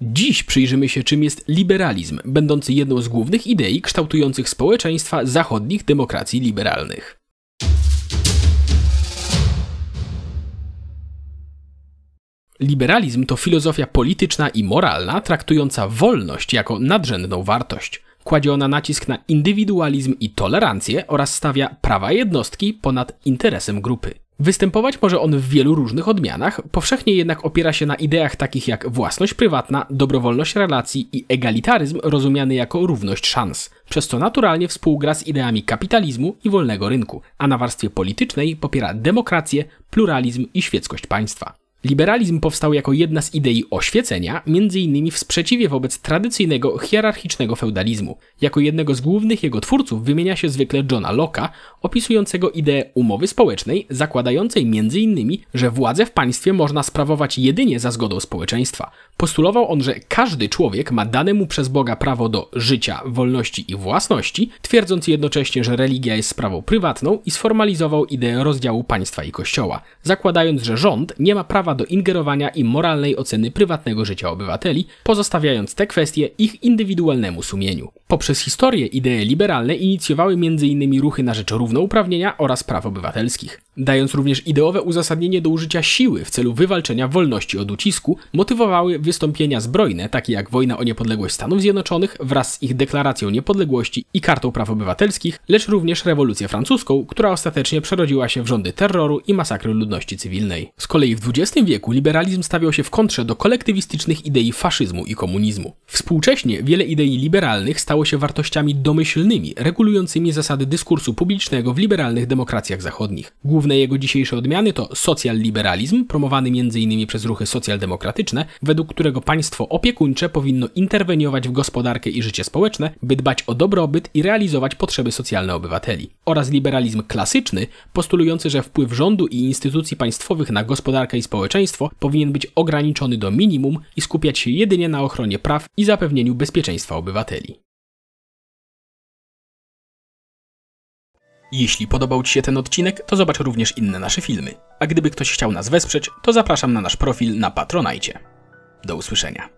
Dziś przyjrzymy się, czym jest liberalizm, będący jedną z głównych idei kształtujących społeczeństwa zachodnich demokracji liberalnych. Liberalizm to filozofia polityczna i moralna traktująca wolność jako nadrzędną wartość. Kładzie ona nacisk na indywidualizm i tolerancję oraz stawia prawa jednostki ponad interesem grupy. Występować może on w wielu różnych odmianach, powszechnie jednak opiera się na ideach takich jak własność prywatna, dobrowolność relacji i egalitaryzm rozumiany jako równość szans, przez co naturalnie współgra z ideami kapitalizmu i wolnego rynku, a na warstwie politycznej popiera demokrację, pluralizm i świeckość państwa. Liberalizm powstał jako jedna z idei oświecenia, m.in. w sprzeciwie wobec tradycyjnego hierarchicznego feudalizmu. Jako jednego z głównych jego twórców wymienia się zwykle Johna Locke'a, opisującego ideę umowy społecznej, zakładającej m.in., że władzę w państwie można sprawować jedynie za zgodą społeczeństwa. Postulował on, że każdy człowiek ma dane mu przez Boga prawo do życia, wolności i własności, twierdząc jednocześnie, że religia jest sprawą prywatną i sformalizował ideę rozdziału państwa i kościoła, zakładając, że rząd nie ma prawa do ingerowania i moralnej oceny prywatnego życia obywateli, pozostawiając te kwestie ich indywidualnemu sumieniu. Poprzez historię idee liberalne inicjowały m.in. ruchy na rzecz równouprawnienia oraz praw obywatelskich, dając również ideowe uzasadnienie do użycia siły w celu wywalczenia wolności od ucisku, motywowały wystąpienia zbrojne, takie jak wojna o niepodległość Stanów Zjednoczonych wraz z ich deklaracją niepodległości i kartą praw obywatelskich, lecz również rewolucję francuską, która ostatecznie przerodziła się w rządy terroru i masakry ludności cywilnej. Z kolei w XX XIX wieku liberalizm stawiał się w kontrze do kolektywistycznych idei faszyzmu i komunizmu. Współcześnie wiele idei liberalnych stało się wartościami domyślnymi, regulującymi zasady dyskursu publicznego w liberalnych demokracjach zachodnich. Główne jego dzisiejsze odmiany to socjal-liberalizm, promowany m.in. przez ruchy socjaldemokratyczne, według którego państwo opiekuńcze powinno interweniować w gospodarkę i życie społeczne, by dbać o dobrobyt i realizować potrzeby socjalne obywateli, oraz liberalizm klasyczny, postulujący, że wpływ rządu i instytucji państwowych na gospodarkę i społeczeństwo społeczeństwo powinien być ograniczony do minimum i skupiać się jedynie na ochronie praw i zapewnieniu bezpieczeństwa obywateli. Jeśli podobał Ci się ten odcinek, to zobacz również inne nasze filmy. A gdyby ktoś chciał nas wesprzeć, to zapraszam na nasz profil na Patronajcie. Do usłyszenia.